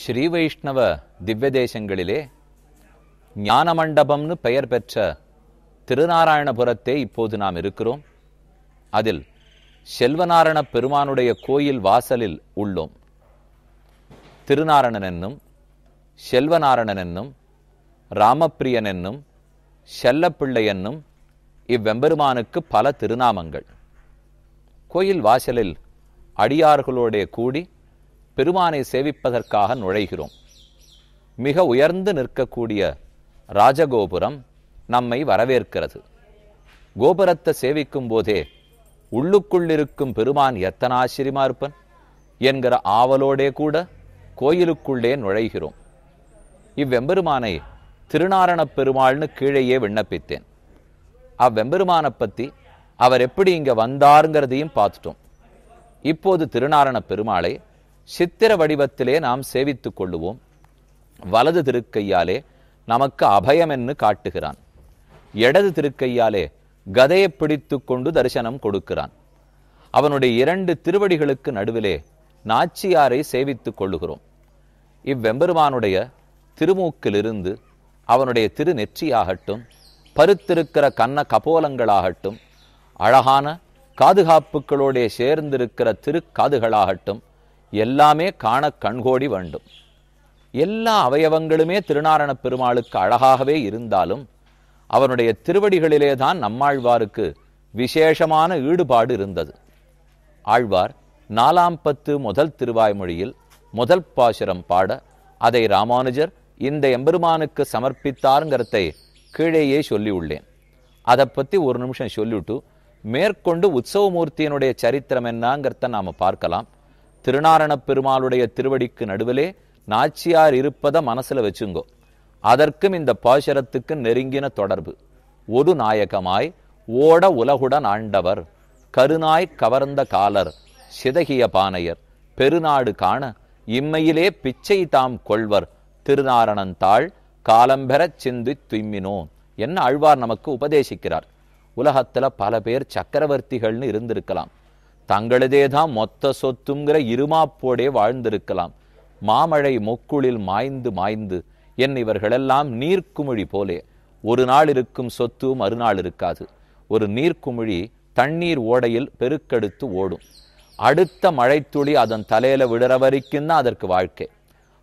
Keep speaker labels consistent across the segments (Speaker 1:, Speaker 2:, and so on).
Speaker 1: ஸ்ரீ வைஷ்ணவ திவ்ய தேசங்களிலே ஞானமண்டபம்னு பெயர் பெற்ற திருநாராயணபுரத்தே இப்போது நாம் இருக்கிறோம் அதில் செல்வநாராயண பெருமானுடைய கோயில் வாசலில் உள்ளோம் திருநாரணன் என்னும் செல்வநாரணன் என்னும் ராமப்பிரியன் என்னும் செல்லப்பிள்ளை என்னும் இவ்வெம்பெருமானுக்கு பல திருநாமங்கள் கோயில் வாசலில் அடியார்களோடே கூடி பெருமானை சேவிப்பதற்காக நுழைகிறோம் மிக உயர்ந்து நிற்கக்கூடிய ராஜகோபுரம் நம்மை வரவேற்கிறது கோபுரத்தை சேவிக்கும் போதே உள்ளுக்குள்ளிருக்கும் பெருமான் எத்தனை ஆச்சரியமா இருப்பன் என்கிற ஆவலோடே கூட கோயிலுக்குள்ளே நுழைகிறோம் இவ்வெம்பெருமானை திருநாரணப் பெருமாள்னு கீழேயே விண்ணப்பித்தேன் அவ்வெம்பெருமானை பற்றி அவர் எப்படி இங்கே வந்தாருங்கிறதையும் பார்த்துட்டோம் இப்போது திருநாரணப் பெருமாளை சித்திர வடிவத்திலே நாம் சேவித்துக் கொள்ளுவோம் வலது திருக்கையாலே நமக்கு அபயம் என்று காட்டுகிறான் இடது திருக்கையாலே கதையை பிடித்து கொண்டு தரிசனம் கொடுக்கிறான் அவனுடைய இரண்டு திருவடிகளுக்கு நடுவிலே நாச்சியாரை சேவித்துக் கொள்ளுகிறோம் இவ்வெம்பெருமானுடைய திருமூக்கிலிருந்து அவனுடைய திரு நெற்றியாகட்டும் பருத்திருக்கிற கண்ண கபோலங்களாகட்டும் அழகான காதுகாப்புகளோடே சேர்ந்திருக்கிற திருக்காதுகளாகட்டும் எல்லாமே காண கண்கோடி வேண்டும் எல்லா அவயவங்களுமே திருநாரணப் பெருமாளுக்கு அழகாகவே இருந்தாலும் அவனுடைய திருவடிகளிலே தான் நம்மாழ்வாருக்கு விசேஷமான ஈடுபாடு இருந்தது ஆழ்வார் நாலாம் பத்து முதல் திருவாய்மொழியில் முதல் பாசுரம் பாட அதை ராமானுஜர் இந்த எம்பெருமானுக்கு சமர்ப்பித்தாருங்கிறதை கீழேயே சொல்லியுள்ளேன் அதை பற்றி ஒரு நிமிஷம் சொல்லிவிட்டு மேற்கொண்டு உற்சவமூர்த்தியினுடைய சரித்திரம் என்னங்கிறத நாம் பார்க்கலாம் திருநாரணப் பெருமாளுடைய திருவடிக்கு நடுவிலே நாச்சியார் இருப்பதை மனசுல வச்சுங்கோ அதற்கும் இந்த பாசரத்துக்கு நெருங்கின தொடர்பு ஒரு நாயகமாய் ஓட உலகுடன் ஆண்டவர் கருணாய் கவர்ந்த காலர் சிதகிய பானையர் பெருநாடு காண இம்மையிலே பிச்சை தாம் கொள்வர் திருநாரணன் திருநாரணந்தாள் காலம்பெறச் சிந்தி துய்மினோன் என்ன அழ்வார் நமக்கு உபதேசிக்கிறார் உலகத்துல பல பேர் சக்கரவர்த்திகள்னு இருந்திருக்கலாம் தங்களதேதான் மொத்த சொத்துங்கிற இருமாப்போடே வாழ்ந்திருக்கலாம் மாமழை மொக்குளில் மாய்ந்து மாய்ந்து என் இவர்களெல்லாம் நீர்க்குமிழி போலே ஒரு நாள் இருக்கும் சொத்து மறுநாள் இருக்காது ஒரு நீர்க்குமிழி தண்ணீர் ஓடையில் பெருக்கெடுத்து ஓடும் அடுத்த மழைத்துளி அதன் தலையில விடுற வரைக்கும் தான் அதற்கு வாழ்க்கை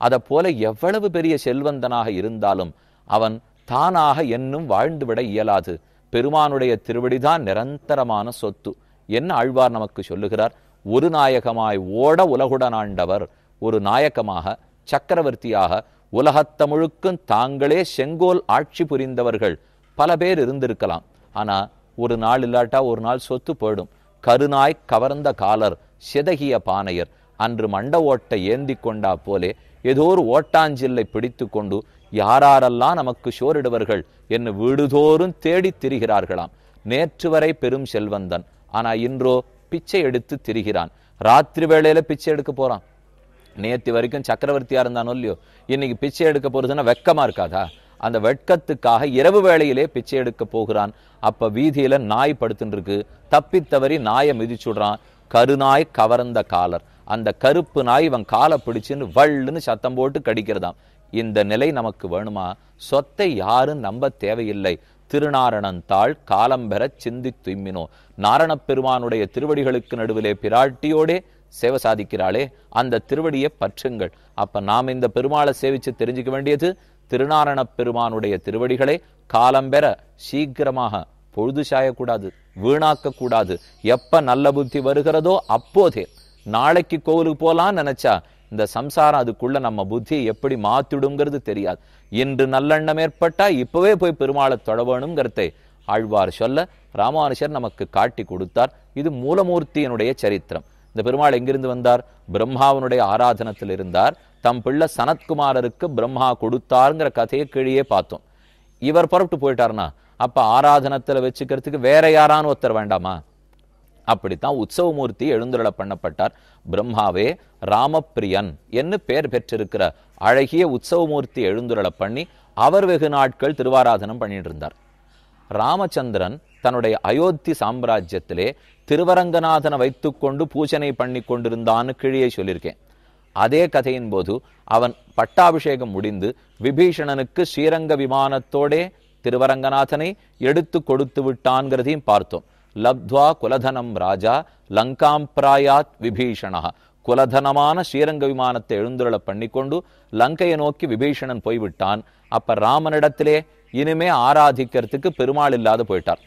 Speaker 1: அதை போல எவ்வளவு பெரிய செல்வந்தனாக இருந்தாலும் அவன் தானாக என்னும் வாழ்ந்துவிட இயலாது பெருமானுடைய திருவடிதான் நிரந்தரமான சொத்து என்ன ஆழ்வார் நமக்கு சொல்லுகிறார் ஒரு நாயகமாய் ஓட உலகுடனாண்டவர் ஒரு நாயக்கமாக சக்கரவர்த்தியாக உலகத்தமிழுக்கும் தாங்களே செங்கோல் ஆட்சி புரிந்தவர்கள் பல பேர் இருந்திருக்கலாம் ஆனால் ஒரு நாள் இல்லாட்டா ஒரு நாள் சொத்து போயிடும் கருநாய் கவர்ந்த காலர் செதகிய பானையர் அன்று மண்ட ஓட்டை ஏந்தி கொண்டா போலே ஏதோ ஒரு ஓட்டாஞ்சில்லை பிடித்து கொண்டு யாரெல்லாம் நமக்கு சோரிடுவர்கள் என்று வீடுதோறும் தேடித் திரிகிறார்களாம் நேற்று வரை பெரும் செல்வந்தன் ஆனால் இன்றோ பிச்சை எடுத்து திரிகிறான் ராத்திரி வேளையில் பிச்சை எடுக்க போகிறான் நேற்று வரைக்கும் சக்கரவர்த்தியாக இருந்தானோ இல்லையோ இன்னைக்கு பிச்சை எடுக்க போகிறதுன்னா வெக்கமாக இருக்காதா அந்த வெட்கத்துக்காக இரவு வேளையிலே பிச்சை எடுக்க போகிறான் அப்போ வீதியில் நாய் படுத்துட்டுருக்கு தப்பி தவறி நாயை மிதிச்சுடுறான் கருநாய் கவர்ந்த காலர் அந்த கருப்பு நாய் இவன் காலை பிடிச்சுன்னு வள்ளுன்னு சத்தம் போட்டு கடிக்கிறதாம் இந்த நிலை நமக்கு வேணுமா சொத்தை யாரும் நம்ப தேவையில்லை திருநாரணந்தாள் காலம்பெற சிந்தி துய்மினோ நாரணப் பெருமானுடைய திருவடிகளுக்கு நடுவிலே பிராட்டியோடே சேவை சாதிக்கிறாளே அந்த திருவடியை பற்றுங்கள் அப்ப நாம் இந்த பெருமாளை சேவிச்சு தெரிஞ்சுக்க வேண்டியது திருநாரணப் பெருமானுடைய திருவடிகளை காலம்பெற சீக்கிரமாக பொழுது சாயக்கூடாது வீணாக்க கூடாது எப்ப நல்ல புத்தி வருகிறதோ அப்போதே நாளைக்கு கோவிலுக்கு போலாம் நினைச்சா இந்த சம்சாரம் அதுக்குள்ள நம்ம புத்தியை எப்படி மாத்திடுங்கிறது தெரியாது இன்று நல்லெண்ணம் ஏற்பட்டா இப்பவே போய் பெருமாளை தொழவேணுங்கிறதை ஆழ்வார் சொல்ல ராமானுஷர் நமக்கு காட்டி கொடுத்தார் இது மூலமூர்த்தியினுடைய சரித்திரம் இந்த பெருமாள் எங்கிருந்து வந்தார் பிரம்மாவனுடைய ஆராதனத்தில் இருந்தார் தம் பிள்ளை சனத்குமாரருக்கு பிரம்மா கொடுத்தாருங்கிற கதையை கீழே பார்த்தோம் இவர் புறப்பட்டு போயிட்டார்னா அப்போ ஆராதனத்தில் வச்சுக்கிறதுக்கு வேற யாரான்னு ஒருத்தர் வேண்டாமா அப்படித்தான் உற்சவமூர்த்தி எழுந்துள்ள பண்ணப்பட்டார் பிரம்மாவே ராமப்பிரியன் என்று பெயர் பெற்றிருக்கிற அழகிய உற்சவமூர்த்தி எழுந்துள்ள பண்ணி அவர் வெகு நாட்கள் திருவாராதனம் பண்ணிட்டு இருந்தார் ராமச்சந்திரன் தன்னுடைய அயோத்தி சாம்ராஜ்யத்திலே திருவரங்கநாதனை வைத்துக்கொண்டு பூஜனை பண்ணி கொண்டிருந்தான்னு கிழியை சொல்லியிருக்கேன் அதே கதையின் போது அவன் பட்டாபிஷேகம் முடிந்து விபீஷணனுக்கு ஸ்ரீரங்க விமானத்தோடே திருவரங்கநாதனை எடுத்து கொடுத்து விட்டான்கிறதையும் பார்த்தோம் லப்த்வா குலதனம் ராஜா லங்காம்பிராயாத் விபீஷணா குலதனமான ஸ்ரீரங்க விமானத்தை எழுந்துருள பண்ணிக்கொண்டு லங்கையை நோக்கி விபீஷணன் போய்விட்டான் அப்ப ராமனிடத்திலே இனிமே ஆராதிக்கிறதுக்கு பெருமாள் இல்லாது போயிட்டார்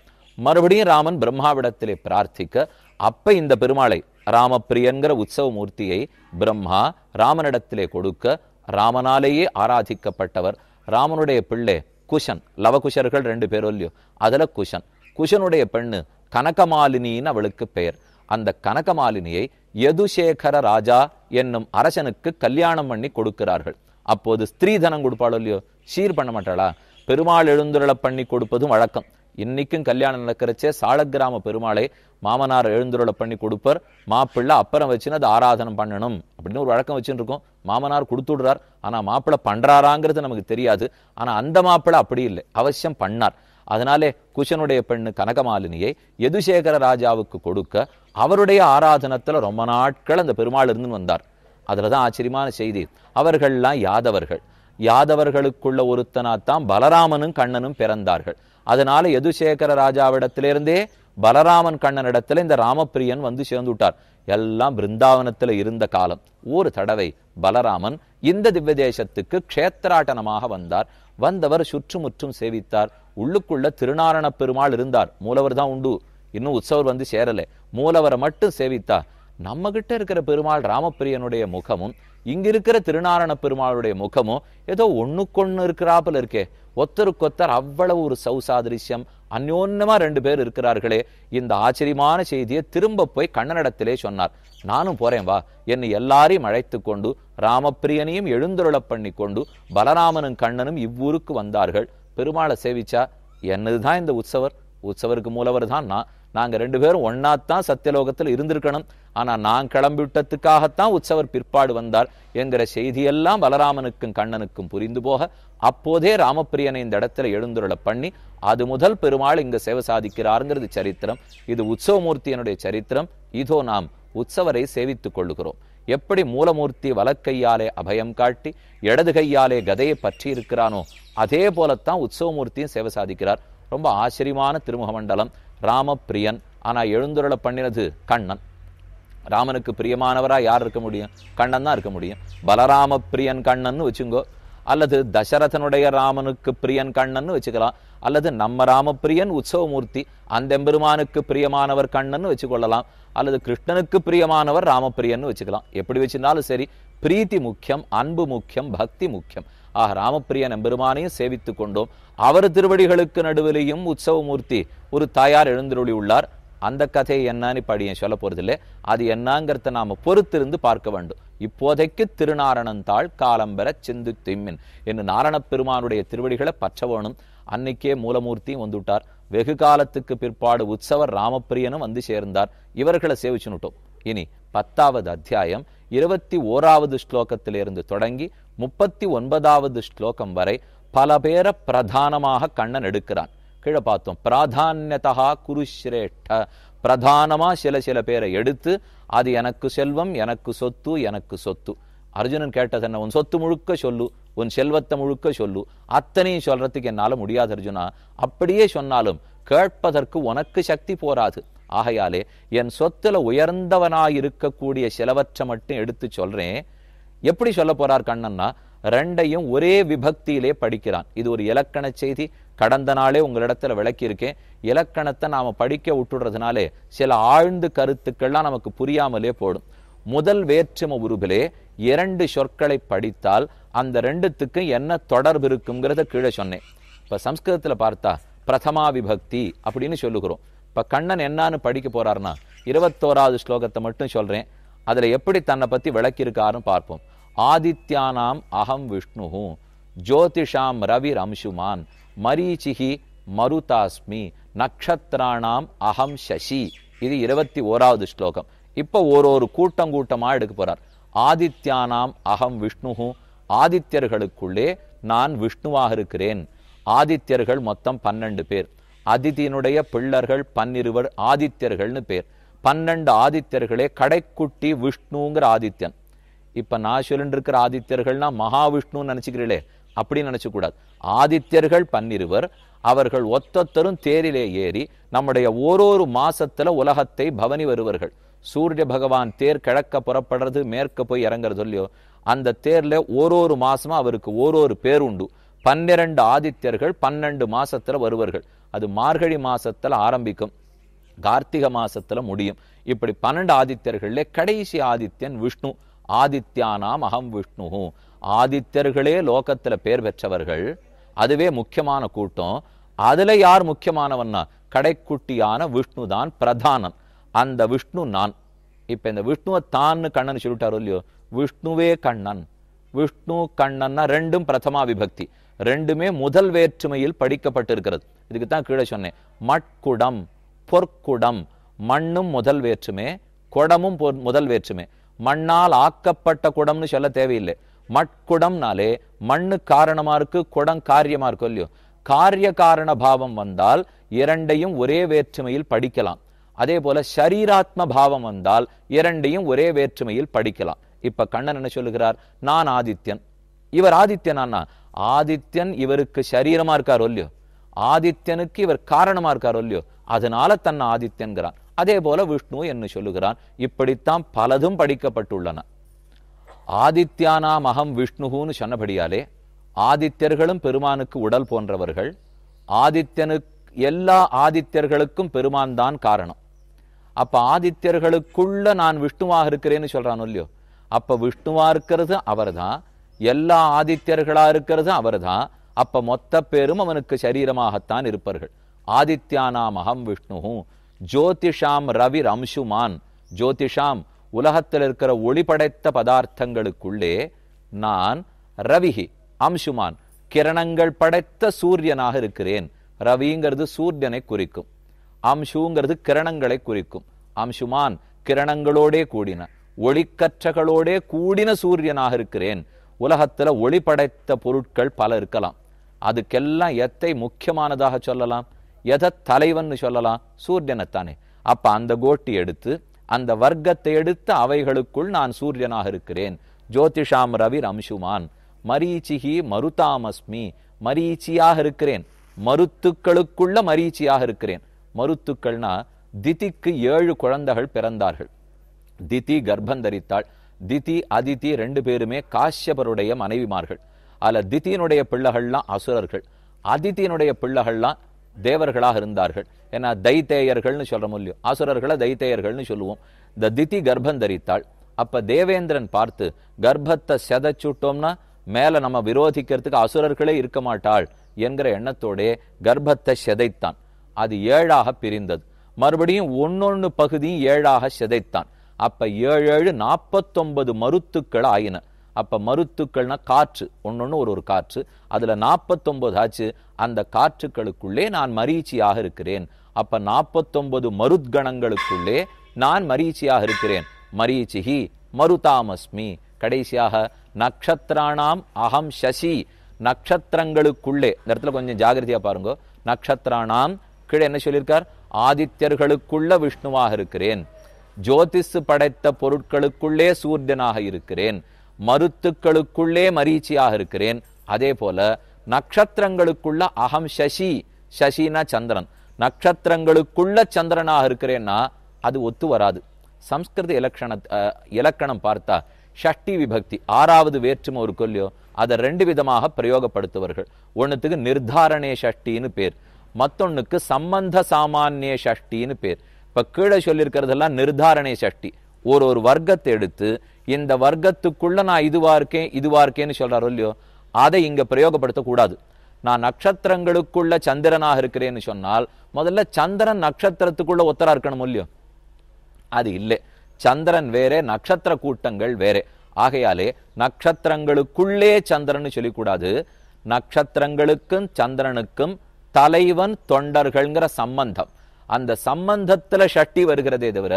Speaker 1: மறுபடியும் ராமன் பிரம்மாவிடத்திலே பிரார்த்திக்க அப்ப இந்த பெருமாளை ராமப்பிரியன்கிற உற்சவ மூர்த்தியை பிரம்மா ராமனிடத்திலே கொடுக்க ராமனாலேயே ஆராதிக்கப்பட்டவர் ராமனுடைய பிள்ளை குஷன் லவகுஷர்கள் ரெண்டு பேரும் இல்லையோ அதில் குஷன் குஷனுடைய பெண்ணு கனகமாலினின்னு அவளுக்கு பெயர் அந்த கனகமாலினியை யதுசேகர ராஜா என்னும் அரசனுக்கு கல்யாணம் பண்ணி கொடுக்கிறார்கள் அப்போது ஸ்திரீதனம் கொடுப்பாளோ இல்லையோ சீர் பண்ண மாட்டாளா பெருமாள் எழுந்துருள பண்ணி கொடுப்பதும் வழக்கம் இன்னைக்கும் கல்யாணம் நடக்கிறச்சே சாலக்கிராம பெருமாளை மாமனார் எழுந்துருளை பண்ணி கொடுப்பர் மாப்பிள்ளை அப்புறம் வச்சுன்னு அதை ஆராதனம் பண்ணணும் அப்படின்னு ஒரு வழக்கம் வச்சுன்னு இருக்கோம் மாமனார் கொடுத்துடுறார் ஆனால் மாப்பிள்ளை பண்ணுறாராங்கிறது நமக்கு தெரியாது ஆனால் அந்த மாப்பிள்ளை அப்படி இல்லை அவசியம் பண்ணார் அதனாலே குஷனுடைய பெண்ணு கனகமாலினியை யதுசேகர ராஜாவுக்கு கொடுக்க அவருடைய ஆராதனத்தில் ரொம்ப நாட்கள் அந்த பெருமாள் இருந்து வந்தார் அதில் தான் ஆச்சரியமான செய்தி அவர்கள்லாம் யாதவர்கள் யாதவர்களுக்குள்ள ஒருத்தனாத்தான் பலராமனும் கண்ணனும் பிறந்தார்கள் அதனால யதுசேகர ராஜாவிடத்திலிருந்தே பலராமன் கண்ணனிடத்தில் இந்த ராமப்பிரியன் வந்து சேர்ந்து விட்டார் எல்லாம் பிருந்தாவனத்தில் இருந்த காலம் ஒரு தடவை பலராமன் இந்த திவ்ய தேசத்துக்கு க்ஷேத்திராட்டனமாக வந்தார் வந்தவர் சுற்றுமுற்றும் சேவித்தார் உள்ளுக்குள்ள திருநாரண பெருமாள் இருந்தார் மூலவர் தான் உண்டு இன்னும் உற்சவர் வந்து சேரலை மூலவரை மட்டும் சேவித்தார் நம்மகிட்ட இருக்கிற பெருமாள் ராமப்பிரியனுடைய முகமும் இங்கிருக்கிற திருநாரண பெருமாளுடைய முகமும் ஏதோ ஒன்றுக்கொன்று இருக்கிறாப்புல இருக்கே ஒத்தருக்கொத்தர் அவ்வளவு ஒரு சௌசாதிருஷ்யம் அந்யோன்யமாக ரெண்டு பேர் இருக்கிறார்களே இந்த ஆச்சரியமான செய்தியை திரும்ப போய் கண்ணனிடத்திலே சொன்னார் நானும் போறேன் வா என்னை எல்லாரையும் அழைத்து கொண்டு ராமப்பிரியனையும் எழுந்துருளப் பண்ணி கொண்டு பலராமனும் கண்ணனும் இவ்வூருக்கு வந்தார்கள் பெருமாளை சேவிச்சா என்னதுதான் இந்த உற்சவர் உற்சவருக்கு மூலவர் தான் நான் நாங்கள் ரெண்டு பேரும் ஒன்னாத்தான் சத்தியலோகத்தில் இருந்திருக்கணும் ஆனால் நான் கிளம்பிவிட்டத்துக்காகத்தான் உற்சவர் பிற்பாடு வந்தார் என்கிற செய்தியெல்லாம் பலராமனுக்கும் கண்ணனுக்கும் புரிந்து போக அப்போதே ராமப்பிரியனை இந்த இடத்துல எழுந்துருள பண்ணி அது முதல் பெருமாள் இங்க சேவை சாதிக்கிறாருங்கிறது சரித்திரம் இது உற்சவமூர்த்தியனுடைய சரித்திரம் இதோ நாம் உற்சவரை சேவித்துக் கொள்ளுகிறோம் எப்படி மூலமூர்த்தி வலக்கையாலே அபயம் காட்டி இடது கையாலே கதையை பற்றி இருக்கிறானோ அதே போலத்தான் உற்சவமூர்த்தியும் சேவை சாதிக்கிறார் ரொம்ப ஆச்சரியமான திருமுக மண்டலம் ராமப்பிரியன் ஆனால் எழுந்துருளை பண்ணினது கண்ணன் ராமனுக்கு பிரியமானவராக யார் இருக்க முடியும் கண்ணன் தான் இருக்க முடியும் பலராம பிரியன் கண்ணன் வச்சுங்கோ அல்லது தசரதனுடைய ராமனுக்கு பிரியன் கண்ணன் வச்சுக்கலாம் அல்லது நம்ம ராமப்பிரியன் உற்சவமூர்த்தி அந்த எம்பெருமானுக்கு பிரியமானவர் கண்ணன் வச்சுக்கொள்ளலாம் அல்லது கிருஷ்ணனுக்கு பிரியமானவர் ராமப்பிரியன் வச்சுக்கலாம் எப்படி வச்சிருந்தாலும் சரி பிரீத்தி முக்கியம் அன்பு முக்கியம் பக்தி முக்கியம் ஆக ராமப்பிரிய நம்பெருமானையும் சேவித்துக் கொண்டோம் அவர் திருவடிகளுக்கு நடுவிலையும் உற்சவமூர்த்தி ஒரு தாயார் எழுந்தருளி உள்ளார் அந்த கதையை என்னன்னு இப்போ அடியன் சொல்ல போகிறதில்ல அது என்னங்கிறத நாம பொறுத்திருந்து பார்க்க வேண்டும் இப்போதைக்கு தாள் காலம்பெற சிந்து திம்மின் என்று நாரணப் பெருமானுடைய திருவடிகளை பற்ற அன்னைக்கே மூலமூர்த்தியும் வந்துவிட்டார் வெகு காலத்துக்கு பிற்பாடு உற்சவர் ராமப்பிரியனும் வந்து சேர்ந்தார் இவர்களை சேவிச்சுனுட்டோம் இனி பத்தாவது அத்தியாயம் இருபத்தி ஓராவது ஸ்லோகத்திலிருந்து தொடங்கி முப்பத்தி ஒன்பதாவது ஸ்லோகம் வரை பல பேர பிரதானமாக கண்ணன் எடுக்கிறான் கீழே பார்த்தோம் பிராதான்யதா குருஸ்ரேஷ்ட பிரதானமாக சில சில பேரை எடுத்து அது எனக்கு செல்வம் எனக்கு சொத்து எனக்கு சொத்து அர்ஜுனன் கேட்டது என்ன உன் சொத்து முழுக்க சொல்லு உன் செல்வத்தை முழுக்க சொல்லு அத்தனையும் சொல்றதுக்கு என்னால் முடியாது அர்ஜுனா அப்படியே சொன்னாலும் கேட்பதற்கு உனக்கு சக்தி போராது ஆகையாலே என் சொத்துல உயர்ந்தவனாயிருக்கக்கூடிய சிலவற்றை மட்டும் எடுத்து சொல்றேன் எப்படி சொல்ல போறார் கண்ணன்னா ரெண்டையும் ஒரே விபக்தியிலே படிக்கிறான் இது ஒரு இலக்கண செய்தி கடந்த நாளே உங்களிடத்துல விளக்கியிருக்கேன் இலக்கணத்தை நாம படிக்க விட்டுடுறதுனாலே சில ஆழ்ந்து கருத்துக்கள்லாம் நமக்கு புரியாமலே போடும் முதல் வேற்றும உருவிலே இரண்டு சொற்களை படித்தால் அந்த ரெண்டுத்துக்கு என்ன தொடர்பு இருக்குங்கிறத கீழே சொன்னேன் இப்ப சம்ஸ்கிருதத்துல பார்த்தா பிரதமா விபக்தி அப்படின்னு சொல்லுகிறோம் இப்ப கண்ணன் என்னன்னு படிக்க போறாருன்னா இருபத்தோராவது ஸ்லோகத்தை மட்டும் சொல்றேன் அதுல எப்படி தன்னை பத்தி விளக்கியிருக்காருன்னு பார்ப்போம் ஆதித்யானாம் அகம் விஷ்ணு ஜோதிஷாம் ரவி அம்சுமான் மரீச்சிகி மருதாஸ்மி நக்ஷத்ராணாம் அகம் சசி இது இருபத்தி ஓராவது ஸ்லோகம் இப்போ ஒரு ஒரு கூட்டம் கூட்டமாக எடுக்க போகிறார் ஆதித்யானாம் அகம் விஷ்ணு ஆதித்யர்களுக்குள்ளே நான் விஷ்ணுவாக இருக்கிறேன் ஆதித்யர்கள் மொத்தம் பன்னெண்டு பேர் அதிதியினுடைய பிள்ளர்கள் பன்னிருவர் ஆதித்யர்கள்னு பேர் பன்னெண்டு ஆதித்யர்களே கடைக்குட்டி விஷ்ணுங்கிற ஆதித்யன் இப்போ நான் சொல்லிட்டு ஆதித்யர்கள்னா மகாவிஷ்ணுன்னு நினச்சிக்கிறீங்களே அப்படின்னு நினச்சக்கூடாது ஆதித்யர்கள் பன்னிருவர் அவர்கள் ஒத்தத்தரும் தேரிலே ஏறி நம்முடைய ஓரொரு மாசத்துல உலகத்தை பவனி வருவர்கள் சூரிய பகவான் தேர் கிழக்க புறப்படுறது மேற்க போய் இறங்குறது இல்லையோ அந்த தேர்ல ஓரொரு மாசமா அவருக்கு ஓரொரு பேர் உண்டு பன்னிரண்டு ஆதித்யர்கள் பன்னெண்டு மாசத்துல வருவர்கள் அது மார்கழி மாசத்துல ஆரம்பிக்கும் கார்த்திகை மாசத்துல முடியும் இப்படி பன்னெண்டு ஆதித்யர்கள்ல கடைசி ஆதித்யன் விஷ்ணு ஆதித்யானாம் அகம் விஷ்ணு ஆதித்யர்களே லோகத்தில் பேர் பெற்றவர்கள் அதுவே முக்கியமான கூட்டம் அதுல யார் முக்கியமானவன்னா கடைக்குட்டியான விஷ்ணு தான் பிரதானன் அந்த விஷ்ணு நான் இப்ப இந்த விஷ்ணுவை தான்னு கண்ணன் சொல்லிட்டாரோ இல்லையோ விஷ்ணுவே கண்ணன் விஷ்ணு கண்ணன்னா ரெண்டும் பிரதமா விபக்தி ரெண்டுமே முதல் வேற்றுமையில் படிக்கப்பட்டிருக்கிறது இதுக்கு தான் கீழே சொன்னேன் மட்குடம் பொற்குடம் மண்ணும் முதல் வேற்றுமே குடமும் முதல் வேற்றுமே மண்ணால் ஆக்கப்பட்ட குடம்னு சொல்ல தேவையில்லை மட்குடம்னாலே மண்ணு காரணமா இருக்கு குடம் காரியமா இருக்கும் இல்லையோ காரிய காரண பாவம் வந்தால் இரண்டையும் ஒரே வேற்றுமையில் படிக்கலாம் அதே போல சரீராத்ம பாவம் வந்தால் இரண்டையும் ஒரே வேற்றுமையில் படிக்கலாம் இப்ப கண்ணன் என்ன சொல்லுகிறார் நான் ஆதித்யன் இவர் ஆதித்யனானா ஆதித்யன் இவருக்கு சரீரமா இருக்கார் ஒல்லியோ ஆதித்யனுக்கு இவர் காரணமா இருக்கார் ஒல்லியோ அதனால தன்னை ஆதித்யன்கிறான் அதே போல விஷ்ணு என்று சொல்லுகிறான் இப்படித்தான் பலதும் படிக்கப்பட்டுள்ளன ஆதித்யானாம் அகம் விஷ்ணுகுன்னு சொன்னபடியாலே ஆதித்யர்களும் பெருமானுக்கு உடல் போன்றவர்கள் ஆதித்யனுக்கு எல்லா ஆதித்யர்களுக்கும் பெருமான் தான் காரணம் அப்ப ஆதித்யர்களுக்குள்ள நான் விஷ்ணுவாக இருக்கிறேன்னு சொல்றான் இல்லையோ அப்ப விஷ்ணுவா இருக்கிறது அவர் தான் எல்லா ஆதித்யர்களா இருக்கிறது அவர் தான் அப்ப மொத்த பேரும் அவனுக்கு சரீரமாகத்தான் இருப்பார்கள் ஆதித்யானாம் அகம் விஷ்ணு ஜோதிஷாம் ரவி அம்சுமான் ஜோதிஷாம் உலகத்தில் இருக்கிற ஒளிபடைத்த பதார்த்தங்களுக்குள்ளே நான் ரவிஹி அம்சுமான் கிரணங்கள் படைத்த சூரியனாக இருக்கிறேன் ரவிங்கிறது சூரியனை குறிக்கும் அம்சுங்கிறது கிரணங்களை குறிக்கும் அம்சுமான் கிரணங்களோடே கூடின ஒளிக்கற்றகளோடே கூடின சூரியனாக இருக்கிறேன் உலகத்தில் ஒளி படைத்த பொருட்கள் பல இருக்கலாம் அதுக்கெல்லாம் எத்தை முக்கியமானதாக சொல்லலாம் எதை தலைவன் சொல்லலாம் சூரியனைத்தானே அப்ப அந்த கோட்டி எடுத்து அந்த வர்க்கத்தை எடுத்து அவைகளுக்குள் நான் சூரியனாக இருக்கிறேன் ஜோதிஷாம் ரவிர் அம்சுமான் மரீச்சிகி மருதாமஸ்மி மரீச்சியாக இருக்கிறேன் மருத்துக்களுக்குள்ள மரீச்சியாக இருக்கிறேன் மருத்துக்கள்னா திதிக்கு ஏழு குழந்தைகள் பிறந்தார்கள் திதி கர்ப்பந்தரித்தாள் திதி அதிதி ரெண்டு பேருமே காஷ்யபருடைய மனைவிமார்கள் அதில் திதியினுடைய பிள்ளைகள்லாம் அசுரர்கள் அதிதியினுடைய பிள்ளைகள்லாம் தேவர்களாக இருந்தார்கள் ஏன்னா தைத்தேயர்கள்னு சொல்கிறோம் இல்லையோ அசுரர்களை தைத்தேயர்கள்னு சொல்லுவோம் இந்த திதி கர்ப்பம் தரித்தாள் அப்போ தேவேந்திரன் பார்த்து கர்ப்பத்தை செதைச்சுட்டோம்னா மேலே நம்ம விரோதிக்கிறதுக்கு அசுரர்களே இருக்க மாட்டாள் என்கிற எண்ணத்தோடே கர்ப்பத்தை செதைத்தான் அது ஏழாக பிரிந்தது மறுபடியும் ஒன்னொன்று பகுதியும் ஏழாக செதைத்தான் அப்ப ஏழு ஏழு நாற்பத்தொன்பது மருத்துக்கள் ஆயின அப்போ மருத்துக்கள்னா காற்று ஒன்று ஒரு ஒரு காற்று அதில் நாற்பத்தொம்பது ஆச்சு அந்த காற்றுக்களுக்குள்ளே நான் மரீச்சியாக இருக்கிறேன் அப்போ நாற்பத்தொம்பது மருத்கணங்களுக்குள்ளே நான் மரீச்சியாக இருக்கிறேன் மரீச்சிஹி மருதாமஸ்மி கடைசியாக நக்ஷத்ராணாம் அகம் சசி நக்ஷத்திரங்களுக்குள்ளே இந்த இடத்துல கொஞ்சம் ஜாகிரதையாக பாருங்க நக்ஷத்ராணாம் கீழே என்ன சொல்லியிருக்கார் ஆதித்யர்களுக்குள்ள விஷ்ணுவாக இருக்கிறேன் ஜோதிஷு படைத்த பொருட்களுக்குள்ளே சூரியனாக இருக்கிறேன் மருத்துக்களுக்குள்ளே மரீச்சியாக இருக்கிறேன் அதே போல நட்சத்திரங்களுக்குள்ள அகம் சசி சசினா சந்திரன் நட்சத்திரங்களுக்குள்ள சந்திரனாக இருக்கிறேன்னா அது ஒத்து வராது சம்ஸ்கிருத இலக்கண இலக்கணம் பார்த்தா ஷஷ்டி விபக்தி ஆறாவது வேற்றுமை ஒரு கொல்லியோ அதை ரெண்டு விதமாக பிரயோகப்படுத்துவார்கள் ஒன்றுத்துக்கு நிர்தாரணே ஷஷ்டின்னு பேர் மத்தொன்னுக்கு சம்பந்த சாமானிய ஷஷ்டின்னு பேர் இப்போ கீழே சொல்லியிருக்கிறதெல்லாம் நிர்தாரணே சஷ்டி ஒரு ஒரு வர்க்கத்தை எடுத்து இந்த வர்க்கத்துக்குள்ள நான் இதுவா இருக்கேன் இதுவா இருக்கேன்னு சொல்றாரோ இல்லையோ அதை இங்க பிரயோகப்படுத்தக்கூடாது நான் நட்சத்திரங்களுக்குள்ள சந்திரனாக இருக்கிறேன்னு சொன்னால் முதல்ல சந்திரன் நட்சத்திரத்துக்குள்ள ஒத்தரா இருக்கணும் இல்லையோ அது இல்லை சந்திரன் வேறே நட்சத்திர கூட்டங்கள் வேறே ஆகையாலே நட்சத்திரங்களுக்குள்ளே சந்திரன் சொல்லிக்கூடாது நட்சத்திரங்களுக்கும் சந்திரனுக்கும் தலைவன் தொண்டர்கள்ங்கிற சம்பந்தம் அந்த சம்பந்தத்துல ஷட்டி வருகிறதே தவிர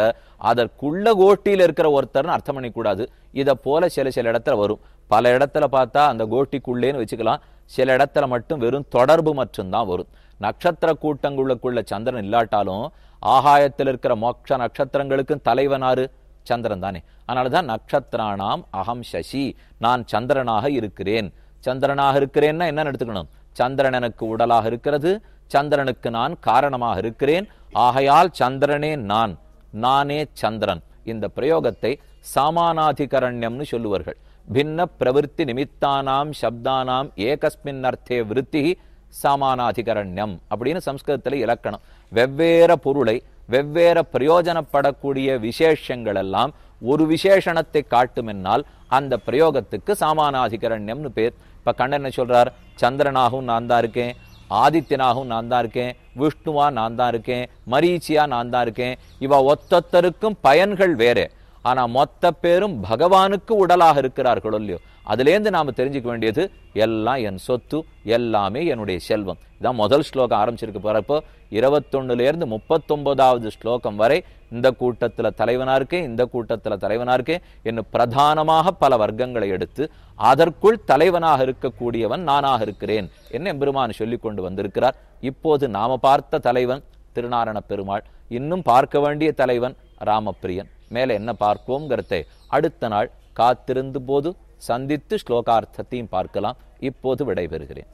Speaker 1: அதற்குள்ள கோட்டியில் இருக்கிற ஒருத்தர்னு அர்த்தம் பண்ணிக்கூடாது இதை போல சில சில இடத்துல வரும் பல இடத்துல பார்த்தா அந்த கோட்டிக்குள்ளேன்னு வச்சுக்கலாம் சில இடத்துல மட்டும் வெறும் தொடர்பு மட்டும்தான் வரும் நட்சத்திர கூட்டங்களுக்குள்ள சந்திரன் இல்லாட்டாலும் ஆகாயத்தில் இருக்கிற மோட்ச நட்சத்திரங்களுக்கும் தலைவனாரு சந்திரன் தானே அதனாலதான் தான் நட்சத்திரானாம் அகம் சசி நான் சந்திரனாக இருக்கிறேன் சந்திரனாக இருக்கிறேன்னா என்ன எடுத்துக்கணும் சந்திரன் எனக்கு உடலாக இருக்கிறது சந்திரனுக்கு நான் காரணமாக இருக்கிறேன் ஆகையால் சந்திரனே நான் நானே சந்திரன் இந்த பிரயோகத்தை சாமானாதிகரண்யம்னு சொல்லுவார்கள் பின்ன பிரவருத்தி நிமித்தானாம் சப்தானாம் ஏகஸ்மின் அர்த்தே விருத்தி சாமானாதிகரண்யம் அப்படின்னு சம்ஸ்கிருதத்தில் இலக்கணம் வெவ்வேற பொருளை வெவ்வேற பிரயோஜனப்படக்கூடிய விசேஷங்கள் எல்லாம் ஒரு விசேஷணத்தை காட்டுமென்னால் அந்த பிரயோகத்துக்கு சாமானாதிகரண்யம்னு பேர் இப்போ கண்ணன் சொல்றார் சந்திரனாகவும் நான் தான் இருக்கேன் ஆதித்யனாகவும் நான் தான் இருக்கேன் விஷ்ணுவா நான் தான் இருக்கேன் மரீச்சியா நான் தான் இருக்கேன் இவ ஒத்தொத்தருக்கும் பயன்கள் வேறு ஆனா மொத்த பேரும் பகவானுக்கு உடலாக இருக்கிறார்களோ இல்லையோ அதுலேருந்து நாம் தெரிஞ்சுக்க வேண்டியது எல்லாம் என் சொத்து எல்லாமே என்னுடைய செல்வம் இதான் முதல் ஸ்லோகம் ஆரம்பிச்சிருக்கு போகிறப்போ இருபத்தொன்னுலேருந்து முப்பத்தொன்பதாவது ஸ்லோகம் வரை இந்த கூட்டத்தில் தலைவனாக இருக்கேன் இந்த கூட்டத்தில் தலைவனாக இருக்கேன் என்று பிரதானமாக பல வர்க்கங்களை எடுத்து அதற்குள் தலைவனாக இருக்கக்கூடியவன் நானாக இருக்கிறேன் என்ன எம்பெருமான் சொல்லி கொண்டு வந்திருக்கிறார் இப்போது நாம் பார்த்த தலைவன் திருநாரண பெருமாள் இன்னும் பார்க்க வேண்டிய தலைவன் ராமப்பிரியன் மேலே என்ன பார்ப்போங்கிறத அடுத்த நாள் காத்திருந்த போது சந்தித்து ஸ்லோகார்த்தத்தையும் பார்க்கலாம் இப்போது விடைபெறுகிறேன்